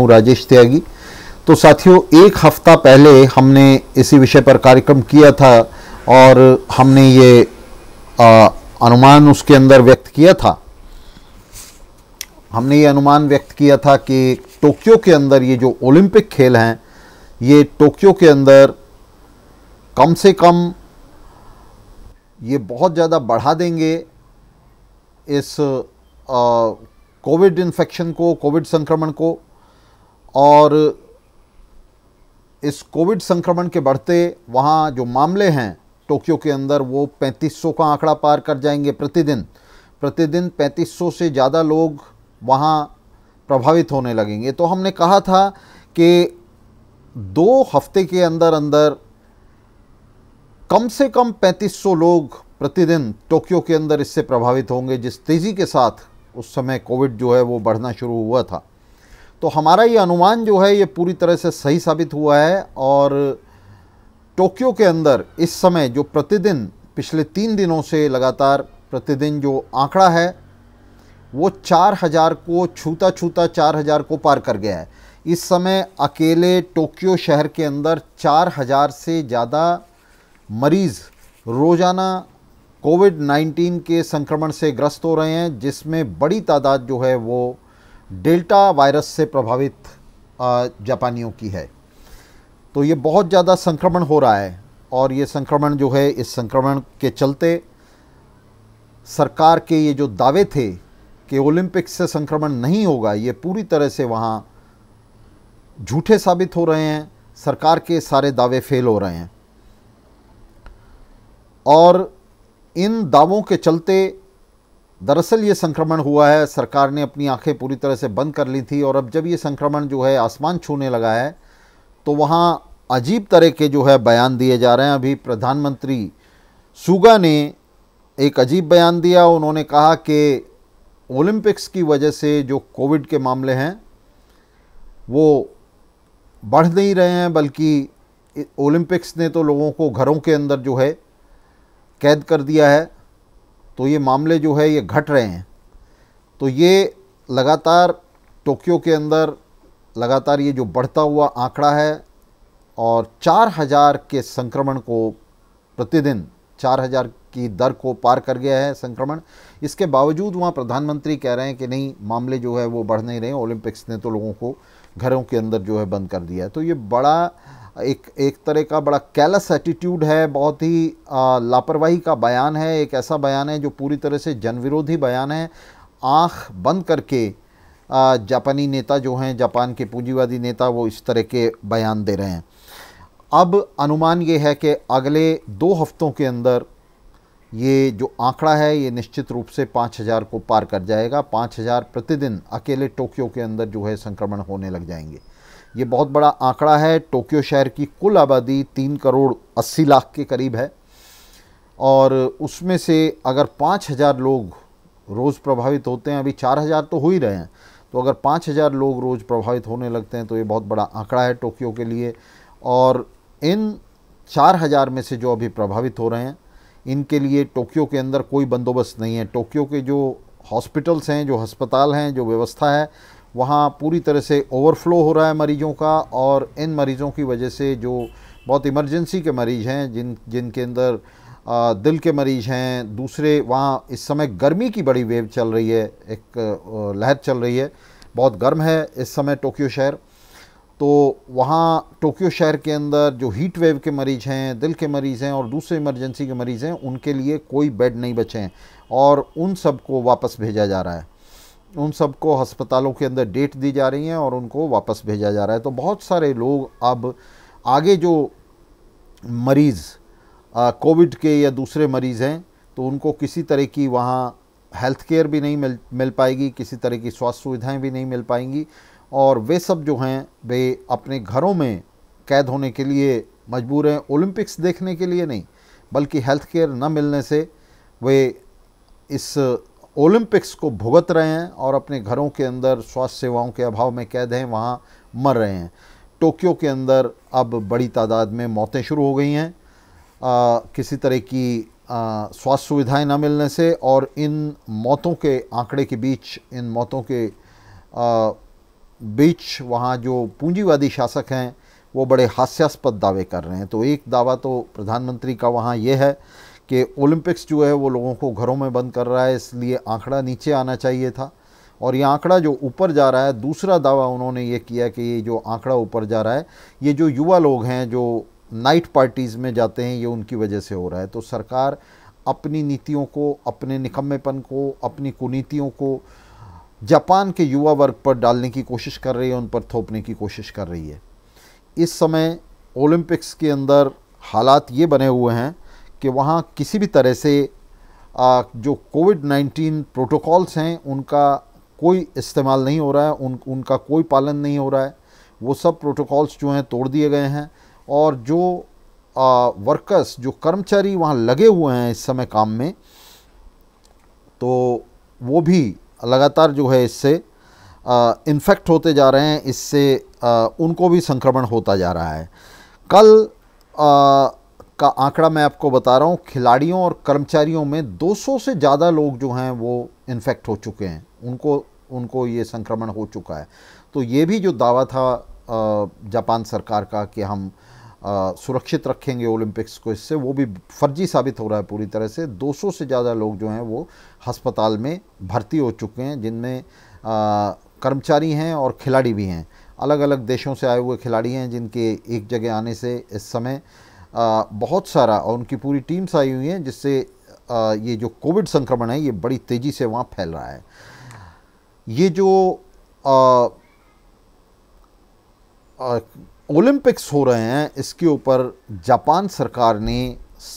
हूँ राजेश त्यागी तो साथियों एक हफ्ता पहले हमने इसी विषय पर कार्यक्रम किया था और हमने ये आ, अनुमान उसके अंदर व्यक्त किया था हमने ये अनुमान व्यक्त किया था कि टोक्यो के अंदर ये जो ओलंपिक खेल हैं ये टोक्यो के अंदर कम से कम ये बहुत ज़्यादा बढ़ा देंगे इस कोविड इन्फेक्शन को कोविड संक्रमण को और इस कोविड संक्रमण के बढ़ते वहाँ जो मामले हैं टोक्यो के अंदर वो 3500 का आंकड़ा पार कर जाएंगे प्रतिदिन प्रतिदिन 3500 से ज़्यादा लोग वहाँ प्रभावित होने लगेंगे तो हमने कहा था कि दो हफ्ते के अंदर अंदर कम से कम 3500 लोग प्रतिदिन टोक्यो के अंदर इससे प्रभावित होंगे जिस तेज़ी के साथ उस समय कोविड जो है वो बढ़ना शुरू हुआ था तो हमारा ये अनुमान जो है ये पूरी तरह से सही साबित हुआ है और टोक्यो के अंदर इस समय जो प्रतिदिन पिछले तीन दिनों से लगातार प्रतिदिन जो आंकड़ा है वो चार हज़ार को छूता छूता चार हज़ार को पार कर गया है इस समय अकेले टोक्यो शहर के अंदर चार हज़ार से ज़्यादा मरीज़ रोज़ाना कोविड 19 के संक्रमण से ग्रस्त हो रहे हैं जिसमें बड़ी तादाद जो है वो डेल्टा वायरस से प्रभावित जापानियों की है तो ये बहुत ज़्यादा संक्रमण हो रहा है और ये संक्रमण जो है इस संक्रमण के चलते सरकार के ये जो दावे थे कि ओलंपिक से संक्रमण नहीं होगा ये पूरी तरह से वहाँ झूठे साबित हो रहे हैं सरकार के सारे दावे फेल हो रहे हैं और इन दावों के चलते दरअसल ये संक्रमण हुआ है सरकार ने अपनी आंखें पूरी तरह से बंद कर ली थी और अब जब ये संक्रमण जो है आसमान छूने लगा है तो वहाँ अजीब तरह के जो है बयान दिए जा रहे हैं अभी प्रधानमंत्री सुगा ने एक अजीब बयान दिया उन्होंने कहा कि ओलंपिक्स की वजह से जो कोविड के मामले हैं वो बढ़ नहीं रहे हैं बल्कि ओलंपिक्स ने तो लोगों को घरों के अंदर जो है कैद कर दिया है तो ये मामले जो है ये घट रहे हैं तो ये लगातार टोक्यो के अंदर लगातार ये जो बढ़ता हुआ आंकड़ा है और चार हज़ार के संक्रमण को प्रतिदिन चार हज़ार की दर को पार कर गया है संक्रमण इसके बावजूद वहाँ प्रधानमंत्री कह रहे हैं कि नहीं मामले जो है वो बढ़ नहीं रहे ओलंपिक्स ने तो लोगों को घरों के अंदर जो है बंद कर दिया है तो ये बड़ा एक एक तरह का बड़ा कैलस एटीट्यूड है बहुत ही लापरवाही का बयान है एक ऐसा बयान है जो पूरी तरह से जनविरोधी बयान है आँख बंद करके जापानी नेता जो हैं जापान के पूंजीवादी नेता वो इस तरह के बयान दे रहे हैं अब अनुमान ये है कि अगले दो हफ्तों के अंदर ये जो आंकड़ा है ये निश्चित रूप से पाँच हज़ार को पार कर जाएगा पाँच हज़ार प्रतिदिन अकेले टोक्यो के अंदर जो है संक्रमण होने लग जाएंगे ये बहुत बड़ा आंकड़ा है टोक्यो शहर की कुल आबादी तीन करोड़ अस्सी लाख के करीब है और उसमें से अगर पाँच हज़ार लोग रोज़ प्रभावित होते हैं अभी चार हज़ार तो हो ही रहे हैं तो अगर पाँच हज़ार लोग रोज़ प्रभावित होने लगते हैं तो ये बहुत बड़ा आंकड़ा है टोक्यो के लिए और इन चार हज़ार में से जो अभी प्रभावित हो रहे हैं इनके लिए टोक्यो के अंदर कोई बंदोबस्त नहीं है टोक्यो के जो हॉस्पिटल्स हैं जो अस्पताल हैं जो व्यवस्था है वहाँ पूरी तरह से ओवरफ्लो हो रहा है मरीज़ों का और इन मरीज़ों की वजह से जो बहुत इमरजेंसी के मरीज़ हैं जिन जिनके अंदर दिल के मरीज़ हैं दूसरे वहाँ इस समय गर्मी की बड़ी वेव चल रही है एक लहर चल रही है बहुत गर्म है इस समय टोक्यो शहर तो वहाँ टोक्यो शहर के अंदर जो हीट वेव के मरीज़ हैं दिल के मरीज़ हैं और दूसरे इमरजेंसी के मरीज़ हैं उनके लिए कोई बेड नहीं बचे हैं और उन सबको वापस भेजा जा रहा है उन सबको अस्पतालों के अंदर डेट दी जा रही हैं और उनको वापस भेजा जा रहा है तो बहुत सारे लोग अब आगे जो मरीज़ कोविड के या दूसरे मरीज़ हैं तो उनको किसी तरह की वहाँ हेल्थ केयर भी नहीं मिल मिल पाएगी किसी तरह की स्वास्थ्य सुविधाएं भी नहीं मिल पाएंगी और वे सब जो हैं वे अपने घरों में कैद होने के लिए मजबूर हैं ओलंपिक्स देखने के लिए नहीं बल्कि हेल्थ केयर न मिलने से वे इस ओलंपिक्स को भुगत रहे हैं और अपने घरों के अंदर स्वास्थ्य सेवाओं के अभाव में कैद हैं वहाँ मर रहे हैं टोक्यो के अंदर अब बड़ी तादाद में मौतें शुरू हो गई हैं किसी तरह की स्वास्थ्य सुविधाएं ना मिलने से और इन मौतों के आंकड़े के बीच इन मौतों के आ, बीच वहाँ जो पूंजीवादी शासक हैं वो बड़े हास्यास्पद दावे कर रहे हैं तो एक दावा तो प्रधानमंत्री का वहाँ ये है कि ओलंपिक्स जो है वो लोगों को घरों में बंद कर रहा है इसलिए आंकड़ा नीचे आना चाहिए था और ये आंकड़ा जो ऊपर जा रहा है दूसरा दावा उन्होंने ये किया कि ये जो आंकड़ा ऊपर जा रहा है ये जो युवा लोग हैं जो नाइट पार्टीज़ में जाते हैं ये उनकी वजह से हो रहा है तो सरकार अपनी नीतियों को अपने निकम्मेपन को अपनी कुनीतियों को जापान के युवा वर्ग पर डालने की कोशिश कर रही है उन पर थोपने की कोशिश कर रही है इस समय ओलंपिक्स के अंदर हालात ये बने हुए हैं कि वहाँ किसी भी तरह से जो कोविड 19 प्रोटोकॉल्स हैं उनका कोई इस्तेमाल नहीं हो रहा है उन उनका कोई पालन नहीं हो रहा है वो सब प्रोटोकॉल्स जो हैं तोड़ दिए गए हैं और जो वर्कर्स जो कर्मचारी वहाँ लगे हुए हैं इस समय काम में तो वो भी लगातार जो है इससे इन्फेक्ट होते जा रहे हैं इससे आ, उनको भी संक्रमण होता जा रहा है कल आ, का आंकड़ा मैं आपको बता रहा हूँ खिलाड़ियों और कर्मचारियों में 200 से ज़्यादा लोग जो हैं वो इन्फेक्ट हो चुके हैं उनको उनको ये संक्रमण हो चुका है तो ये भी जो दावा था जापान सरकार का कि हम सुरक्षित रखेंगे ओलंपिक्स को इससे वो भी फर्जी साबित हो रहा है पूरी तरह से 200 से ज़्यादा लोग जो हैं वो हस्पताल में भर्ती हो चुके हैं जिनमें कर्मचारी हैं और खिलाड़ी भी हैं अलग अलग देशों से आए हुए खिलाड़ी हैं जिनके एक जगह आने से इस समय बहुत सारा और उनकी पूरी टीम्स आई हुई हैं जिससे ये जो कोविड संक्रमण है ये बड़ी तेज़ी से वहाँ फैल रहा है ये जो ओलंपिक्स हो रहे हैं इसके ऊपर जापान सरकार ने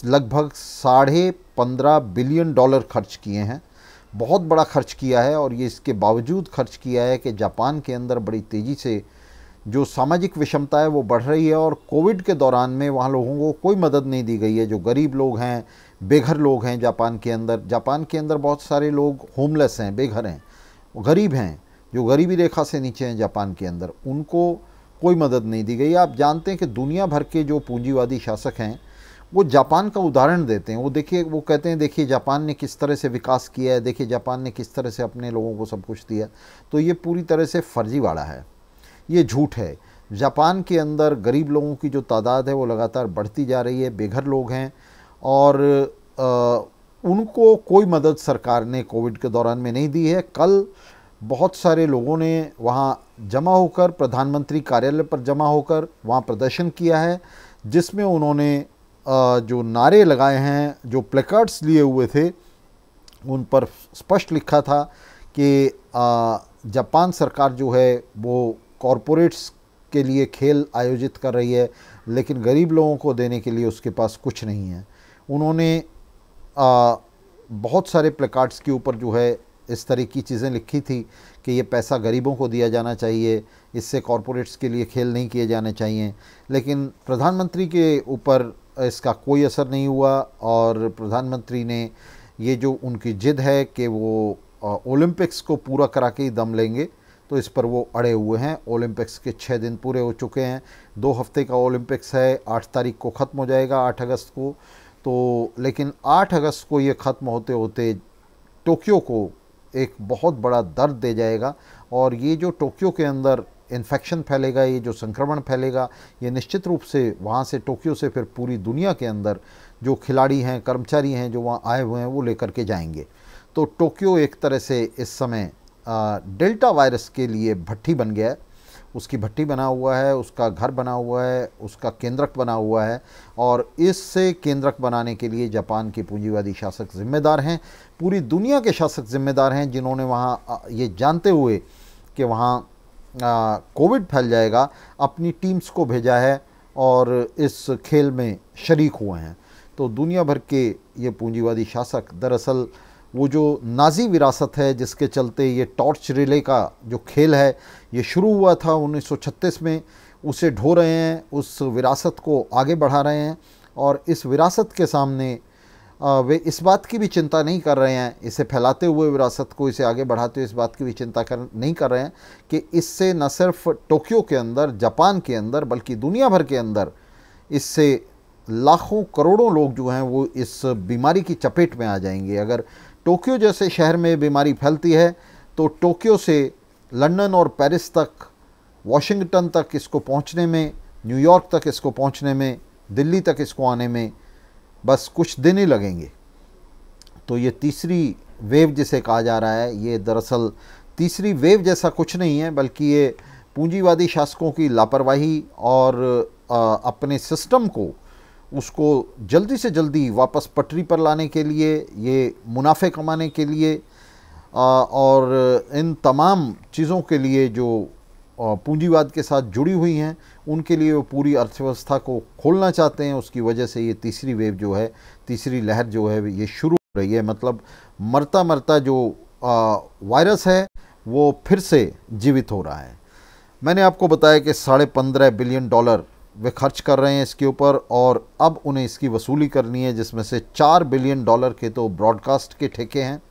लगभग साढ़े पंद्रह बिलियन डॉलर खर्च किए हैं बहुत बड़ा खर्च किया है और ये इसके बावजूद खर्च किया है कि जापान के अंदर बड़ी तेज़ी से जो सामाजिक विषमता है वो बढ़ रही है और कोविड के दौरान में वहाँ लोगों को कोई मदद नहीं दी गई है जो गरीब लोग हैं बेघर लोग हैं जापान के अंदर जापान के अंदर बहुत सारे लोग होमलेस हैं बेघर हैं गरीब हैं जो गरीबी रेखा से नीचे हैं जापान के अंदर उनको कोई मदद नहीं दी गई आप जानते हैं कि दुनिया भर के जो पूंजीवादी शासक हैं वो जापान का उदाहरण देते हैं वो देखिए वो कहते हैं देखिए जापान ने किस तरह से विकास किया है देखिए जापान ने किस तरह से अपने लोगों को सब कुछ दिया तो ये पूरी तरह से फर्जीवाड़ा है ये झूठ है जापान के अंदर गरीब लोगों की जो तादाद है वो लगातार बढ़ती जा रही है बेघर लोग हैं और आ, उनको कोई मदद सरकार ने कोविड के दौरान में नहीं दी है कल बहुत सारे लोगों ने वहाँ जमा होकर प्रधानमंत्री कार्यालय पर जमा होकर वहाँ प्रदर्शन किया है जिसमें उन्होंने जो नारे लगाए हैं जो प्लेकार्ड्स लिए हुए थे उन पर स्पष्ट लिखा था कि जापान सरकार जो है वो कॉरपोरेट्स के लिए खेल आयोजित कर रही है लेकिन गरीब लोगों को देने के लिए उसके पास कुछ नहीं है उन्होंने आ, बहुत सारे प्लेकार्ड्स के ऊपर जो है इस तरह की चीज़ें लिखी थी कि ये पैसा गरीबों को दिया जाना चाहिए इससे कॉरपोरेट्स के लिए खेल नहीं किए जाने चाहिए लेकिन प्रधानमंत्री के ऊपर इसका कोई असर नहीं हुआ और प्रधानमंत्री ने ये जो उनकी जिद है कि वो ओलंपिक्स को पूरा करा के ही दम लेंगे तो इस पर वो अड़े हुए हैं ओलंपिक्स के छः दिन पूरे हो चुके हैं दो हफ्ते का ओलंपिक्स है आठ तारीख को ख़त्म हो जाएगा आठ अगस्त को तो लेकिन आठ अगस्त को ये ख़त्म होते होते टोक्यो को एक बहुत बड़ा दर्द दे जाएगा और ये जो टोक्यो के अंदर इन्फेक्शन फैलेगा ये जो संक्रमण फैलेगा ये निश्चित रूप से वहाँ से टोक्यो से फिर पूरी दुनिया के अंदर जो खिलाड़ी हैं कर्मचारी हैं जो वहाँ आए हुए हैं वो लेकर के जाएंगे तो टोक्यो एक तरह से इस समय डेल्टा वायरस के लिए भट्टी बन गया है उसकी भट्टी बना हुआ है उसका घर बना हुआ है उसका केंद्रक बना हुआ है और इससे केंद्रक बनाने के लिए जापान के पूंजीवादी शासक जिम्मेदार हैं पूरी दुनिया के शासक जिम्मेदार हैं जिन्होंने वहाँ ये जानते हुए कि वहाँ कोविड फैल जाएगा अपनी टीम्स को भेजा है और इस खेल में शरीक हुए हैं तो दुनिया भर के ये पूंजीवादी शासक दरअसल वो जो नाजी विरासत है जिसके चलते ये टॉर्च रिले का जो खेल है ये शुरू हुआ था 1936 में उसे ढो रहे हैं उस विरासत को आगे बढ़ा रहे हैं और इस विरासत के सामने वे इस बात की भी चिंता नहीं कर रहे हैं इसे फैलाते हुए विरासत को इसे आगे बढ़ाते हुए इस बात की भी चिंता कर नहीं कर रहे हैं कि इससे न सिर्फ टोक्यो के अंदर जापान के अंदर बल्कि दुनिया भर के अंदर इससे लाखों करोड़ों लोग जो हैं वो इस बीमारी की चपेट में आ जाएंगे अगर टोक्यो जैसे शहर में बीमारी फैलती है तो टोक्यो से लंदन और पेरिस तक वाशिंगटन तक इसको पहुंचने में न्यूयॉर्क तक इसको पहुंचने में दिल्ली तक इसको आने में बस कुछ दिन ही लगेंगे तो ये तीसरी वेव जिसे कहा जा रहा है ये दरअसल तीसरी वेव जैसा कुछ नहीं है बल्कि ये पूंजीवादी शासकों की लापरवाही और अपने सिस्टम को उसको जल्दी से जल्दी वापस पटरी पर लाने के लिए ये मुनाफे कमाने के लिए और इन तमाम चीज़ों के लिए जो पूंजीवाद के साथ जुड़ी हुई हैं उनके लिए वो पूरी अर्थव्यवस्था को खोलना चाहते हैं उसकी वजह से ये तीसरी वेव जो है तीसरी लहर जो है ये शुरू हो रही है मतलब मरता मरता जो वायरस है वो फिर से जीवित हो रहा है मैंने आपको बताया कि साढ़े पंद्रह बिलियन डॉलर वे खर्च कर रहे हैं इसके ऊपर और अब उन्हें इसकी वसूली करनी है जिसमें से चार बिलियन डॉलर के तो ब्रॉडकास्ट के ठेके हैं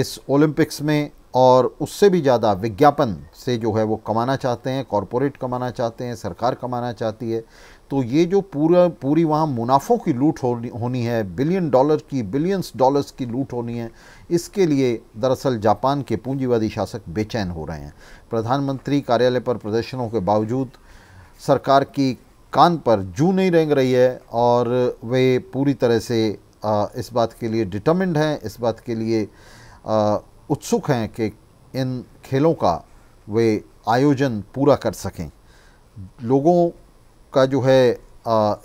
इस ओलंपिक्स में और उससे भी ज़्यादा विज्ञापन से जो है वो कमाना चाहते हैं कॉरपोरेट कमाना चाहते हैं सरकार कमाना चाहती है तो ये जो पूरा पूरी वहाँ मुनाफों की लूट होनी होनी है बिलियन डॉलर की बिलियंस डॉलर्स की लूट होनी है इसके लिए दरअसल जापान के पूंजीवादी शासक बेचैन हो रहे हैं प्रधानमंत्री कार्यालय पर प्रदर्शनों के बावजूद सरकार की कान पर जू नहीं रेंग रही है और वे पूरी तरह से इस बात के लिए डिटर्मिंड हैं इस बात के लिए उत्सुक हैं कि इन खेलों का वे आयोजन पूरा कर सकें लोगों का जो है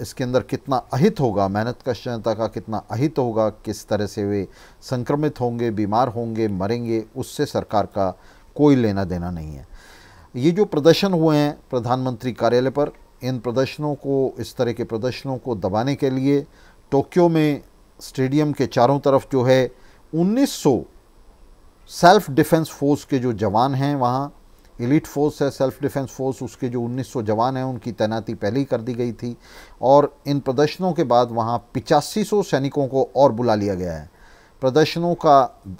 इसके अंदर कितना अहित होगा मेहनत कश जनता का कितना अहित होगा किस तरह से वे संक्रमित होंगे बीमार होंगे मरेंगे उससे सरकार का कोई लेना देना नहीं है ये जो प्रदर्शन हुए हैं प्रधानमंत्री कार्यालय पर इन प्रदर्शनों को इस तरह के प्रदर्शनों को दबाने के लिए टोक्यो में स्टेडियम के चारों तरफ जो है 1900 सेल्फ डिफेंस फोर्स के जो जवान हैं वहाँ इलीट फोर्स है सेल्फ डिफेंस फोर्स उसके जो 1900 जवान हैं उनकी तैनाती पहले ही कर दी गई थी और इन प्रदर्शनों के बाद वहाँ पिचासी सैनिकों को और बुला लिया गया है प्रदर्शनों का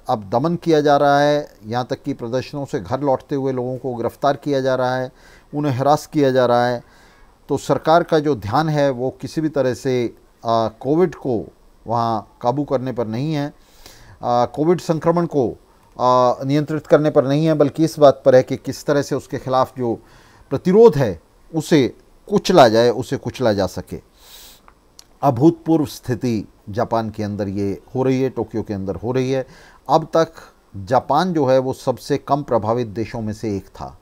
अब दमन किया जा रहा है यहाँ तक कि प्रदर्शनों से घर लौटते हुए लोगों को गिरफ़्तार किया जा रहा है उन्हें हरास किया जा रहा है तो सरकार का जो ध्यान है वो किसी भी तरह से कोविड को वहाँ काबू करने पर नहीं है कोविड संक्रमण को नियंत्रित करने पर नहीं है बल्कि इस बात पर है कि किस तरह से उसके खिलाफ जो प्रतिरोध है उसे कुचला जाए उसे कुचला जा सके अभूतपूर्व स्थिति जापान के अंदर ये हो रही है टोक्यो के अंदर हो रही है अब तक जापान जो है वो सबसे कम प्रभावित देशों में से एक था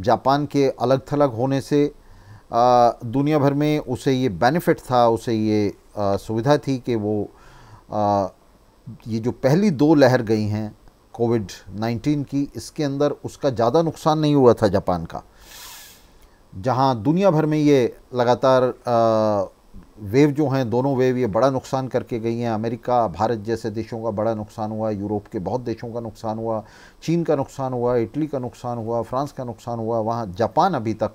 जापान के अलग थलग होने से दुनिया भर में उसे ये बेनिफिट था उसे ये सुविधा थी कि वो ये जो पहली दो लहर गई हैं कोविड 19 की इसके अंदर उसका ज़्यादा नुकसान नहीं हुआ था जापान का जहाँ दुनिया भर में ये लगातार आ, वेव जो हैं दोनों वेव ये बड़ा नुकसान करके गई हैं अमेरिका भारत जैसे देशों का बड़ा नुकसान हुआ यूरोप के बहुत देशों का नुकसान हुआ चीन का नुकसान हुआ इटली का नुकसान हुआ फ्रांस का नुकसान हुआ वहाँ जापान अभी तक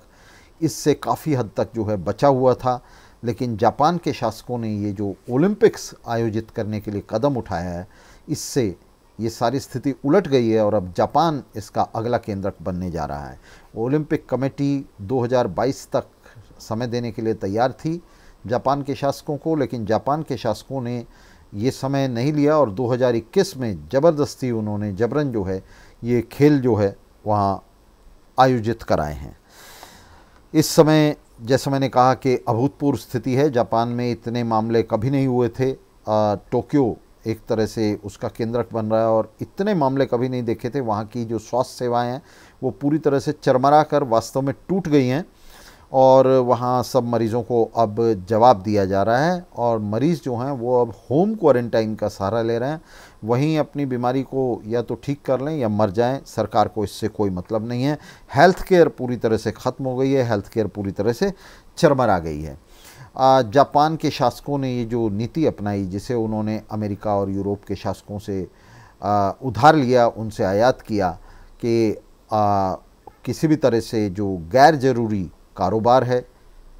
इससे काफ़ी हद तक जो है बचा हुआ था लेकिन जापान के शासकों ने ये जो ओलंपिक्स आयोजित करने के लिए कदम उठाया है इससे ये सारी स्थिति उलट गई है और अब जापान इसका अगला केंद्रक बनने जा रहा है ओलंपिक कमेटी 2022 तक समय देने के लिए तैयार थी जापान के शासकों को लेकिन जापान के शासकों ने ये समय नहीं लिया और 2021 में ज़बरदस्ती उन्होंने जबरन जो है ये खेल जो है वहाँ आयोजित कराए हैं इस समय जैसे मैंने कहा कि अभूतपूर्व स्थिति है जापान में इतने मामले कभी नहीं हुए थे टोक्यो एक तरह से उसका केंद्रक बन रहा है और इतने मामले कभी नहीं देखे थे वहाँ की जो स्वास्थ्य सेवाएँ हैं वो पूरी तरह से चरमरा कर वास्तव में टूट गई हैं और वहाँ सब मरीज़ों को अब जवाब दिया जा रहा है और मरीज़ जो हैं वो अब होम क्वारंटाइन का सहारा ले रहे हैं वहीं अपनी बीमारी को या तो ठीक कर लें या मर जाएं सरकार को इससे कोई मतलब नहीं है हेल्थ केयर पूरी तरह से ख़त्म हो गई है हेल्थ केयर पूरी तरह से चरमरा गई है जापान के शासकों ने ये जो नीति अपनाई जिसे उन्होंने अमेरिका और यूरोप के शासकों से उधार लिया उनसे आयात किया कि किसी भी तरह से जो गैर ज़रूरी कारोबार है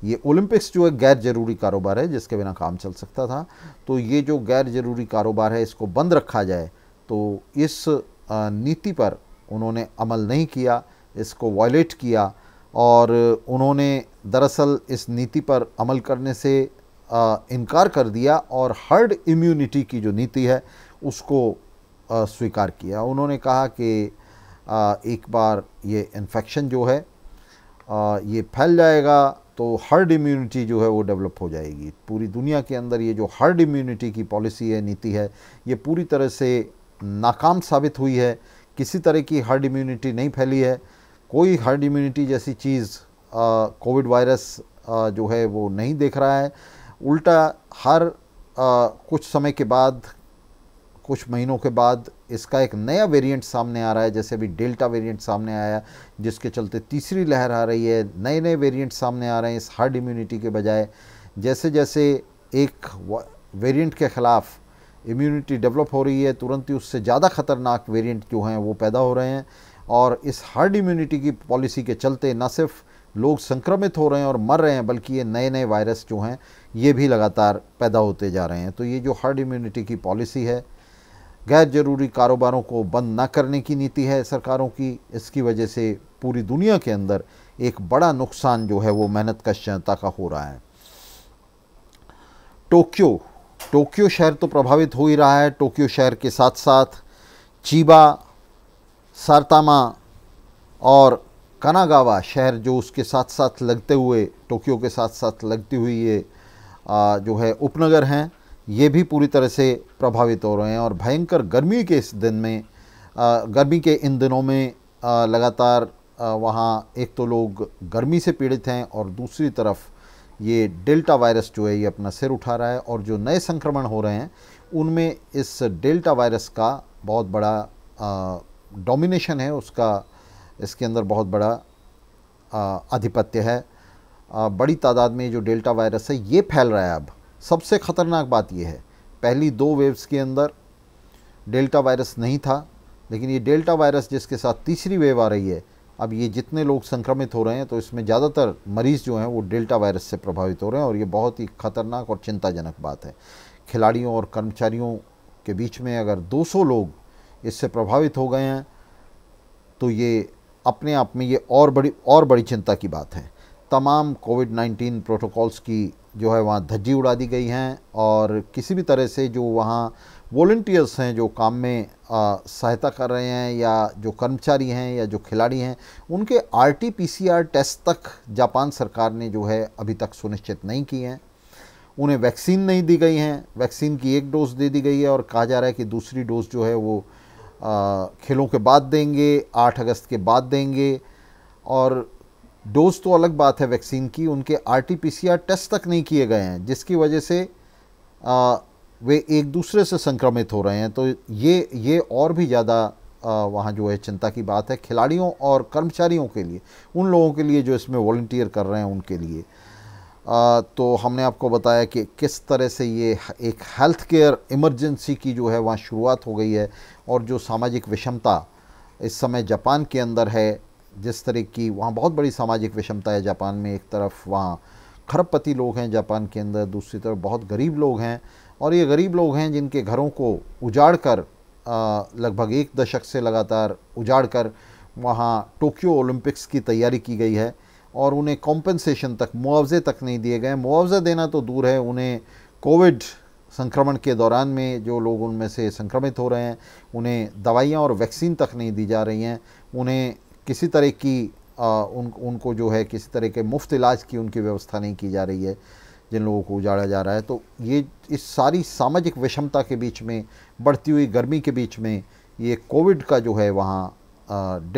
ये ओलंपिक्स जो है गैर ज़रूरी कारोबार है जिसके बिना काम चल सकता था तो ये जो गैर ज़रूरी कारोबार है इसको बंद रखा जाए तो इस नीति पर उन्होंने अमल नहीं किया इसको वायलेट किया और उन्होंने दरअसल इस नीति पर अमल करने से इनकार कर दिया और हर्ड इम्यूनिटी की जो नीति है उसको स्वीकार किया उन्होंने कहा कि एक बार ये इन्फेक्शन जो है ये फैल जाएगा तो हर्ड इम्यूनिटी जो है वो डेवलप हो जाएगी पूरी दुनिया के अंदर ये जो हर्ड इम्यूनिटी की पॉलिसी है नीति है ये पूरी तरह से नाकाम साबित हुई है किसी तरह की हर्ड इम्यूनिटी नहीं फैली है कोई हर्ड इम्यूनिटी जैसी चीज़ कोविड वायरस जो है वो नहीं देख रहा है उल्टा हर आ, कुछ समय के बाद कुछ महीनों के बाद इसका एक नया वेरिएंट सामने आ रहा है जैसे अभी डेल्टा वेरिएंट सामने आया जिसके चलते तीसरी लहर आ रही है नए नए वेरिएंट सामने आ रहे हैं इस हार्ड इम्यूनिटी के बजाय जैसे जैसे एक वेरिएंट के ख़िलाफ़ इम्यूनिटी डेवलप हो रही है तुरंत ही उससे ज़्यादा ख़तरनाक वेरियंट जो हैं वो पैदा हो रहे हैं और इस हार्ड इम्यूनिटी की पॉलिसी के चलते न सिर्फ लोग संक्रमित हो रहे हैं और मर रहे हैं बल्कि ये नए नए वायरस जो हैं ये भी लगातार पैदा होते जा रहे हैं तो ये जो हार्ड इम्यूनिटी की पॉलिसी है गैर जरूरी कारोबारों को बंद ना करने की नीति है सरकारों की इसकी वजह से पूरी दुनिया के अंदर एक बड़ा नुकसान जो है वो मेहनत कश जनता का हो रहा है टोक्यो टोक्यो शहर तो प्रभावित हो ही रहा है टोक्यो शहर के साथ साथ चीबा सारतामा और कनागावा शहर जो उसके साथ साथ लगते हुए टोक्यो के साथ साथ लगती हुई ये जो है उपनगर हैं ये भी पूरी तरह से प्रभावित हो रहे हैं और भयंकर गर्मी के इस दिन में गर्मी के इन दिनों में लगातार वहाँ एक तो लोग गर्मी से पीड़ित हैं और दूसरी तरफ ये डेल्टा वायरस जो है ये अपना सिर उठा रहा है और जो नए संक्रमण हो रहे हैं उनमें इस डेल्टा वायरस का बहुत बड़ा डोमिनेशन है उसका इसके अंदर बहुत बड़ा आधिपत्य है आ, बड़ी तादाद में जो डेल्टा वायरस है ये फैल रहा है अब सबसे ख़तरनाक बात यह है पहली दो वेव्स के अंदर डेल्टा वायरस नहीं था लेकिन ये डेल्टा वायरस जिसके साथ तीसरी वेव आ रही है अब ये जितने लोग संक्रमित हो रहे हैं तो इसमें ज़्यादातर मरीज़ जो हैं वो डेल्टा वायरस से प्रभावित हो रहे हैं और ये बहुत ही खतरनाक और चिंताजनक बात है खिलाड़ियों और कर्मचारियों के बीच में अगर 200 लोग इससे प्रभावित हो गए हैं तो ये अपने आप में ये और बड़ी और बड़ी चिंता की बात है तमाम कोविड 19 प्रोटोकॉल्स की जो है वहाँ धज्जी उड़ा दी गई हैं और किसी भी तरह से जो वहाँ वॉल्टियर्स हैं जो काम में सहायता कर रहे हैं या जो कर्मचारी हैं या जो खिलाड़ी हैं उनके R T P C R test तक जापान सरकार ने जो है अभी तक सुनिश्चित नहीं किए हैं उन्हें वैक्सीन नहीं दी गई हैं वैक्सीन की एक डोज़ दे दी गई है और कहा जा रहा है कि दूसरी डोज़ जो है वो आ, खेलों के बाद देंगे आठ अगस्त के बाद देंगे और डोज तो अलग बात है वैक्सीन की उनके आर टेस्ट तक नहीं किए गए हैं जिसकी वजह से आ, वे एक दूसरे से संक्रमित हो रहे हैं तो ये ये और भी ज़्यादा वहाँ जो है चिंता की बात है खिलाड़ियों और कर्मचारियों के लिए उन लोगों के लिए जो इसमें वॉल्टियर कर रहे हैं उनके लिए आ, तो हमने आपको बताया कि किस तरह से ये एक हेल्थ केयर इमरजेंसी की जो है वहाँ शुरुआत हो गई है और जो सामाजिक विषमता इस समय जापान के अंदर है जिस तरह की वहाँ बहुत बड़ी सामाजिक विषमता है जापान में एक तरफ वहाँ खरबपति लोग हैं जापान के अंदर दूसरी तरफ बहुत गरीब लोग हैं और ये गरीब लोग हैं जिनके घरों को उजाड़ कर लगभग एक दशक से लगातार उजाड़ कर वहाँ टोक्यो ओलंपिक्स की तैयारी की गई है और उन्हें कॉम्पनसेशन तक मुआवजे तक नहीं दिए गए मुआवजा देना तो दूर है उन्हें कोविड संक्रमण के दौरान में जो लोग उनमें से संक्रमित हो रहे हैं उन्हें दवाइयाँ और वैक्सीन तक नहीं दी जा रही हैं उन्हें किसी तरह की आ, उन उनको जो है किसी तरह के मुफ्त इलाज की उनकी व्यवस्था नहीं की जा रही है जिन लोगों को उजाड़ा जा रहा है तो ये इस सारी सामाजिक विषमता के बीच में बढ़ती हुई गर्मी के बीच में ये कोविड का जो है वहाँ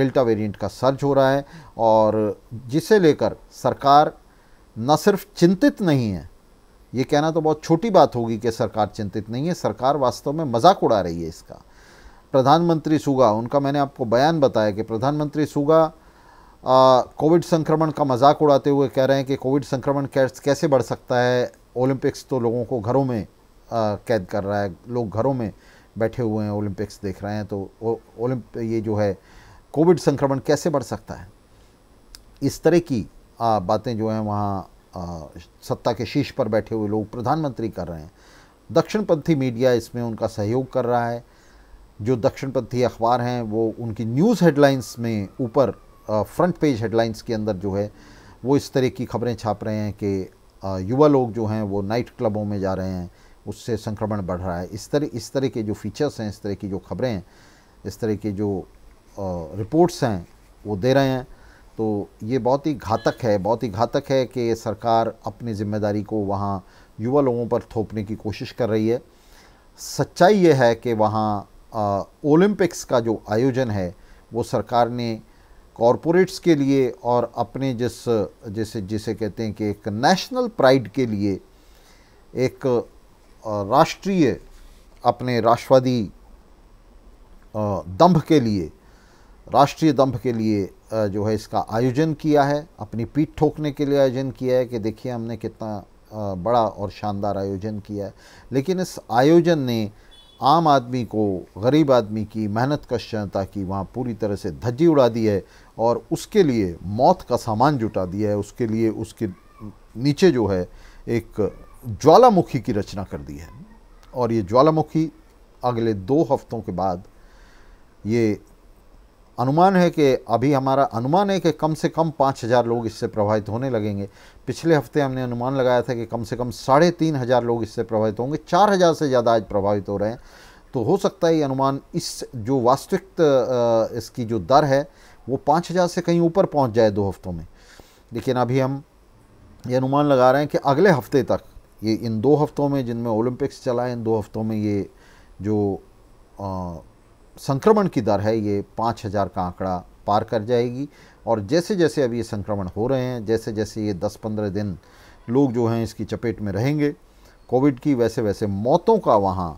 डेल्टा वेरिएंट का सर्ज हो रहा है और जिसे लेकर सरकार न सिर्फ चिंतित नहीं है ये कहना तो बहुत छोटी बात होगी कि सरकार चिंतित नहीं है सरकार वास्तव में मजाक उड़ा रही है इसका प्रधानमंत्री सुगा उनका मैंने आपको बयान बताया कि प्रधानमंत्री सुगा कोविड संक्रमण का मजाक उड़ाते हुए कह रहे हैं कि कोविड संक्रमण कैसे बढ़ सकता है ओलंपिक्स तो लोगों को घरों में आ, कैद कर रहा है लोग घरों में बैठे हुए हैं ओलंपिक्स देख रहे हैं तो ओलंप ये जो है कोविड संक्रमण कैसे बढ़ सकता है इस तरह की बातें जो हैं वहाँ सत्ता के शीश पर बैठे हुए लोग प्रधानमंत्री कर रहे हैं दक्षिणपंथी मीडिया इसमें उनका सहयोग कर रहा है जो दक्षिणपंथी अखबार हैं वो उनकी न्यूज़ हेडलाइंस में ऊपर फ्रंट पेज हेडलाइंस के अंदर जो है वो इस तरह की खबरें छाप रहे हैं कि युवा लोग जो हैं वो नाइट क्लबों में जा रहे हैं उससे संक्रमण बढ़ रहा है इस तरह इस तरह के जो फीचर्स हैं इस तरह की जो खबरें हैं इस तरह के जो रिपोर्ट्स हैं वो दे रहे हैं तो ये बहुत ही घातक है बहुत ही घातक है कि सरकार अपनी जिम्मेदारी को वहाँ युवा लोगों पर थोपने की कोशिश कर रही है सच्चाई ये है कि वहाँ ओलंपिक्स का जो आयोजन है वो सरकार ने कॉरपोरेट्स के लिए और अपने जिस जैसे जिसे कहते हैं कि एक नेशनल प्राइड के लिए एक राष्ट्रीय अपने राष्ट्रवादी दंभ के लिए राष्ट्रीय दंभ के लिए जो है इसका आयोजन किया है अपनी पीठ ठोकने के लिए आयोजन किया है कि देखिए हमने कितना बड़ा और शानदार आयोजन किया है लेकिन इस आयोजन ने आम आदमी को गरीब आदमी की मेहनत कश जनता की वहाँ पूरी तरह से धज्जी उड़ा दी है और उसके लिए मौत का सामान जुटा दिया है उसके लिए उसके नीचे जो है एक ज्वालामुखी की रचना कर दी है और ये ज्वालामुखी अगले दो हफ्तों के बाद ये अनुमान है कि अभी हमारा अनुमान है कि कम से कम पाँच हज़ार लोग इससे प्रभावित होने लगेंगे पिछले हफ्ते हमने अनुमान लगाया था कि कम से कम साढ़े तीन हज़ार लोग इससे प्रभावित होंगे चार हज़ार से ज़्यादा आज प्रभावित हो रहे हैं तो हो सकता है ये अनुमान इस जो वास्तविक इसकी जो दर है वो पाँच हज़ार से कहीं ऊपर पहुँच जाए दो हफ्तों में लेकिन अभी हम ये अनुमान लगा रहे हैं कि अगले हफ्ते तक ये इन दो हफ्तों में जिनमें ओलंपिक्स चला है इन दो हफ्तों में ये जो संक्रमण की दर है ये पाँच हज़ार का आंकड़ा पार कर जाएगी और जैसे जैसे अब ये संक्रमण हो रहे हैं जैसे जैसे ये दस पंद्रह दिन लोग जो हैं इसकी चपेट में रहेंगे कोविड की वैसे वैसे मौतों का वहाँ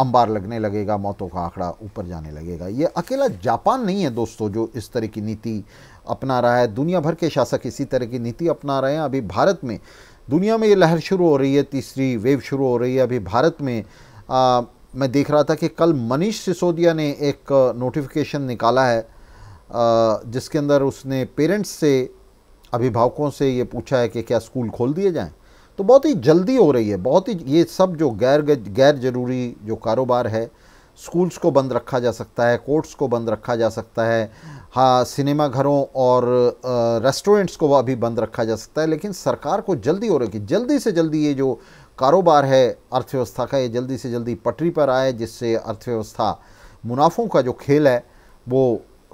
अंबार लगने लगेगा मौतों का आंकड़ा ऊपर जाने लगेगा ये अकेला जापान नहीं है दोस्तों जो इस तरह की नीति अपना रहा है दुनिया भर के शासक इसी तरह की नीति अपना रहे हैं अभी भारत में दुनिया में ये लहर शुरू हो रही है तीसरी वेव शुरू हो रही है अभी भारत में मैं देख रहा था कि कल मनीष सिसोदिया ने एक नोटिफिकेशन निकाला है जिसके अंदर उसने पेरेंट्स से अभिभावकों से ये पूछा है कि क्या स्कूल खोल दिए जाएं तो बहुत ही जल्दी हो रही है बहुत ही ये सब जो गैर गैर जरूरी जो कारोबार है स्कूल्स को बंद रखा जा सकता है कोर्ट्स को बंद रखा जा सकता है हाँ सिनेमा घरों और रेस्टोरेंट्स को अभी बंद रखा जा सकता है लेकिन सरकार को जल्दी हो रही है जल्दी से जल्दी ये जो कारोबार है अर्थव्यवस्था का ये जल्दी से जल्दी पटरी पर आए जिससे अर्थव्यवस्था मुनाफों का जो खेल है वो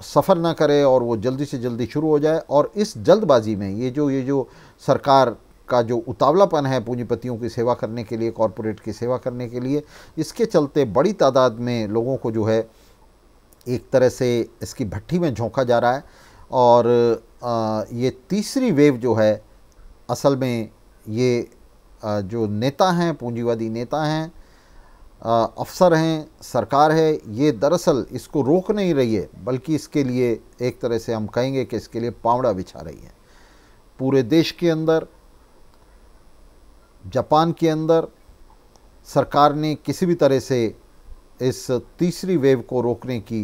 सफ़र ना करे और वो जल्दी से जल्दी शुरू हो जाए और इस जल्दबाजी में ये जो ये जो सरकार का जो उतावलापन है पूंजीपतियों की सेवा करने के लिए कॉरपोरेट की सेवा करने के लिए इसके चलते बड़ी तादाद में लोगों को जो है एक तरह से इसकी भट्टी में झोंका जा रहा है और ये तीसरी वेव जो है असल में ये जो नेता हैं पूंजीवादी नेता हैं अफसर हैं सरकार है ये दरअसल इसको रोक नहीं रही है बल्कि इसके लिए एक तरह से हम कहेंगे कि इसके लिए पावड़ा बिछा रही है पूरे देश के अंदर जापान के अंदर सरकार ने किसी भी तरह से इस तीसरी वेव को रोकने की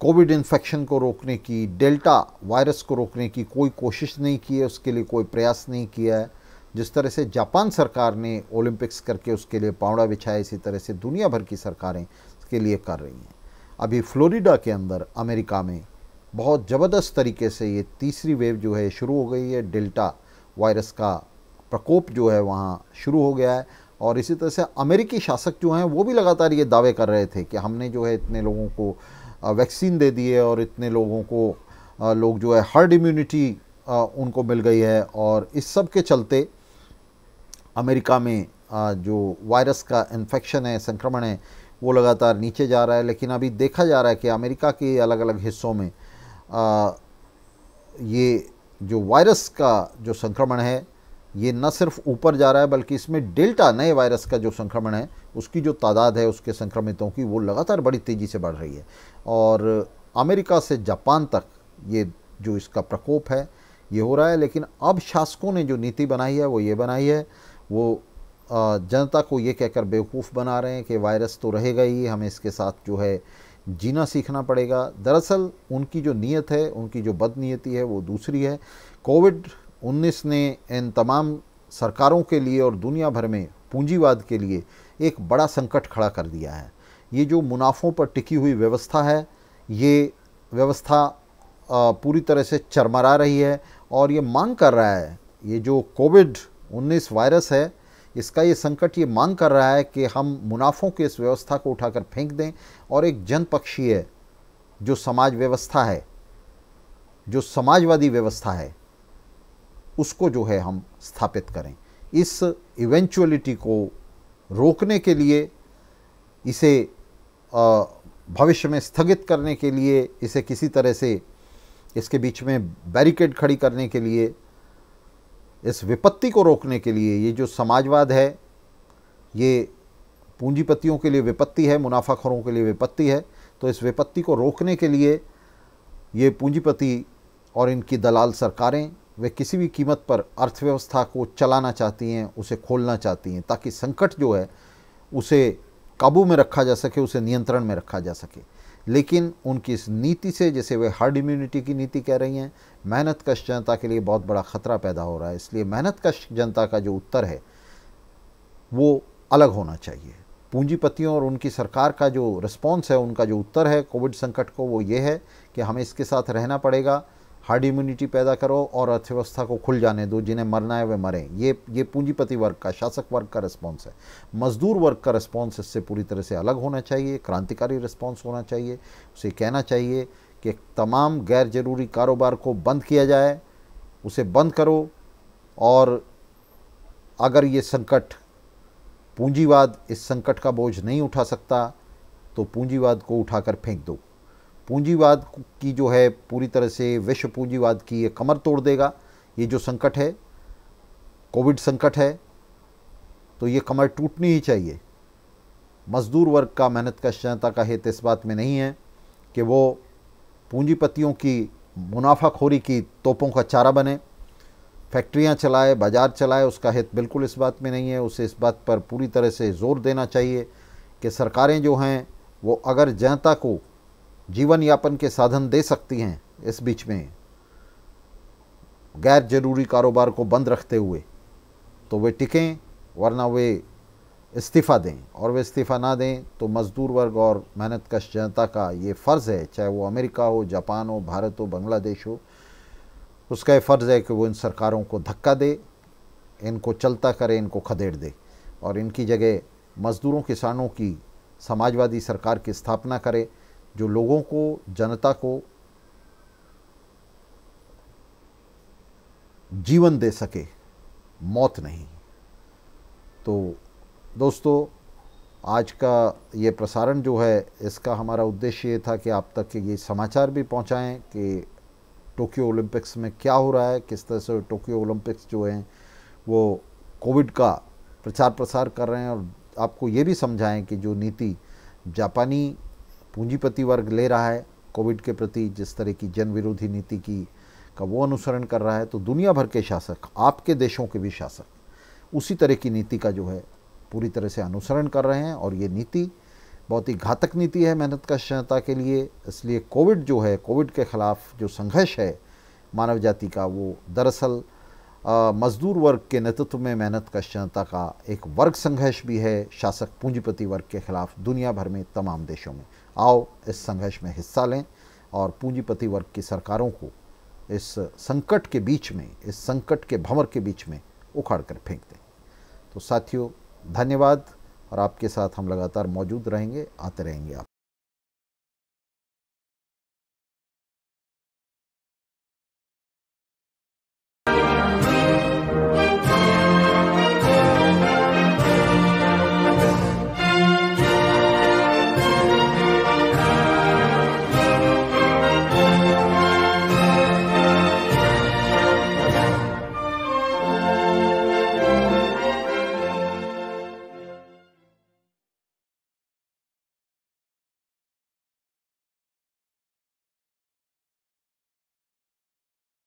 कोविड इन्फेक्शन को रोकने की डेल्टा वायरस को रोकने की कोई कोशिश नहीं की है उसके लिए कोई प्रयास नहीं किया है जिस तरह से जापान सरकार ने ओलंपिक्स करके उसके लिए पावड़ा बिछाया इसी तरह से दुनिया भर की सरकारें इसके लिए कर रही हैं अभी फ्लोरिडा के अंदर अमेरिका में बहुत ज़बरदस्त तरीके से ये तीसरी वेव जो है शुरू हो गई है डेल्टा वायरस का प्रकोप जो है वहाँ शुरू हो गया है और इसी तरह से अमेरिकी शासक जो हैं वो भी लगातार ये दावे कर रहे थे कि हमने जो है इतने लोगों को वैक्सीन दे दिए और इतने लोगों को लोग जो है हर्ड इम्यूनिटी उनको मिल गई है और इस सब के चलते अमेरिका में जो वायरस का इन्फेक्शन है संक्रमण है वो लगातार नीचे जा रहा है लेकिन अभी देखा जा रहा है कि अमेरिका के अलग अलग हिस्सों में आ, ये जो वायरस का जो संक्रमण है ये न सिर्फ ऊपर जा रहा है बल्कि इसमें डेल्टा नए वायरस का जो संक्रमण है उसकी जो तादाद है उसके संक्रमितों की वो लगातार बड़ी तेज़ी से बढ़ रही है और अमेरिका से जापान तक ये जो इसका प्रकोप है ये हो रहा है लेकिन अब शासकों ने जो नीति बनाई है वो ये बनाई है वो जनता को ये कहकर बेवकूफ़ बना रहे हैं कि वायरस तो रहेगा ही हमें इसके साथ जो है जीना सीखना पड़ेगा दरअसल उनकी जो नीयत है उनकी जो बदनीयति है वो दूसरी है कोविड 19 ने इन तमाम सरकारों के लिए और दुनिया भर में पूंजीवाद के लिए एक बड़ा संकट खड़ा कर दिया है ये जो मुनाफों पर टिकी हुई व्यवस्था है ये व्यवस्था पूरी तरह से चरमरा रही है और ये मांग कर रहा है ये जो कोविड 19 वायरस है इसका ये संकट ये मांग कर रहा है कि हम मुनाफों की इस व्यवस्था को उठाकर फेंक दें और एक जनपक्षीय जो समाज व्यवस्था है जो समाजवादी व्यवस्था है उसको जो है हम स्थापित करें इस इवेंचुअलिटी को रोकने के लिए इसे भविष्य में स्थगित करने के लिए इसे किसी तरह से इसके बीच में बैरिकेड खड़ी करने के लिए इस विपत्ति को रोकने के लिए ये जो समाजवाद है ये पूंजीपतियों के लिए विपत्ति है मुनाफाखोरों के लिए विपत्ति है तो इस विपत्ति को रोकने के लिए ये पूंजीपति और इनकी दलाल सरकारें वे किसी भी कीमत पर अर्थव्यवस्था को चलाना चाहती हैं उसे खोलना चाहती हैं ताकि संकट जो है उसे काबू में रखा जा सके उसे नियंत्रण में रखा जा सके लेकिन उनकी इस नीति से जैसे वे हर्ड इम्यूनिटी की नीति कह रही हैं मेहनत कश जनता के लिए बहुत बड़ा ख़तरा पैदा हो रहा है इसलिए मेहनत कश जनता का जो उत्तर है वो अलग होना चाहिए पूंजीपतियों और उनकी सरकार का जो रिस्पॉन्स है उनका जो उत्तर है कोविड संकट को वो ये है कि हमें इसके साथ रहना पड़ेगा हार्ड इम्यूनिटी पैदा करो और अर्थव्यवस्था को खुल जाने दो जिन्हें मरना है वे मरें ये ये पूंजीपति वर्ग का शासक वर्ग का रिस्पॉन्स है मजदूर वर्ग का रिस्पॉन्स इससे पूरी तरह से अलग होना चाहिए क्रांतिकारी रिस्पॉन्स होना चाहिए उसे कहना चाहिए कि तमाम गैर जरूरी कारोबार को बंद किया जाए उसे बंद करो और अगर ये संकट पूंजीवाद इस संकट का बोझ नहीं उठा सकता तो पूंजीवाद को उठाकर फेंक दो पूंजीवाद की जो है पूरी तरह से विश्व पूंजीवाद की ये कमर तोड़ देगा ये जो संकट है कोविड संकट है तो ये कमर टूटनी ही चाहिए मजदूर वर्ग का मेहनत का जनता का हित इस बात में नहीं है कि वो पूंजीपतियों की मुनाफाखोरी की तोपों का चारा बने फैक्ट्रियां चलाए बाज़ार चलाए उसका हित बिल्कुल इस बात में नहीं है उसे इस बात पर पूरी तरह से ज़ोर देना चाहिए कि सरकारें जो हैं वो अगर जनता को जीवन यापन के साधन दे सकती हैं इस बीच में गैर जरूरी कारोबार को बंद रखते हुए तो वे टिकें वरना वे इस्तीफ़ा दें और वे इस्तीफ़ा ना दें तो मज़दूर वर्ग और मेहनत कश जनता का ये फ़र्ज़ है चाहे वो अमेरिका हो जापान हो भारत हो बांग्लादेश हो उसका ये फ़र्ज़ है कि वो इन सरकारों को धक्का दे इनको चलता करे इनको खदेड़ दे और इनकी जगह मज़दूरों किसानों की समाजवादी सरकार की स्थापना करे जो लोगों को जनता को जीवन दे सके मौत नहीं तो दोस्तों आज का ये प्रसारण जो है इसका हमारा उद्देश्य ये था कि आप तक के ये समाचार भी पहुंचाएं कि टोक्यो ओलंपिक्स में क्या हो रहा है किस तरह से टोक्यो ओलंपिक्स जो हैं वो कोविड का प्रचार प्रसार कर रहे हैं और आपको ये भी समझाएं कि जो नीति जापानी पूंजीपति वर्ग ले रहा है कोविड के प्रति जिस तरह की जन विरोधी नीति की का वो अनुसरण कर रहा है तो दुनिया भर के शासक आपके देशों के भी शासक उसी तरह की नीति का जो है पूरी तरह से अनुसरण कर रहे हैं और ये नीति बहुत ही घातक नीति है मेहनत का क्षणता के लिए इसलिए कोविड जो है कोविड के खिलाफ जो संघर्ष है मानव जाति का वो दरअसल मजदूर वर्ग के नेतृत्व में मेहनत कश जनता का एक वर्ग संघर्ष भी है शासक पूंजीपति वर्ग के खिलाफ दुनिया भर में तमाम देशों में आओ इस संघर्ष में हिस्सा लें और पूंजीपति वर्ग की सरकारों को इस संकट के बीच में इस संकट के भंवर के बीच में उखाड़ कर फेंक दें तो साथियों धन्यवाद और आपके साथ हम लगातार मौजूद रहेंगे आते रहेंगे आप